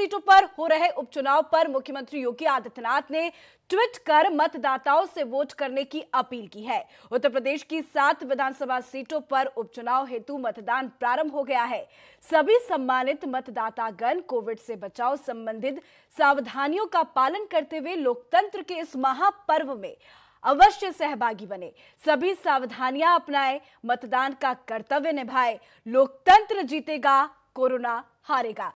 सीटों पर हो रहे उपचुनाव पर मुख्यमंत्री योगी आदित्यनाथ ने ट्वीट कर मतदाताओं से वोट करने की अपील की है उत्तर प्रदेश की सात विधानसभा सीटों पर उपचुनाव हेतु मतदान प्रारंभ हो गया है सभी सम्मानित मतदातागण कोविड से बचाव संबंधित सावधानियों का पालन करते हुए लोकतंत्र के इस महापर्व में अवश्य सहभागी बने सभी सावधानियां अपनाएं मतदान का कर्तव्य निभाए लोकतंत्र जीतेगा कोरोना हारेगा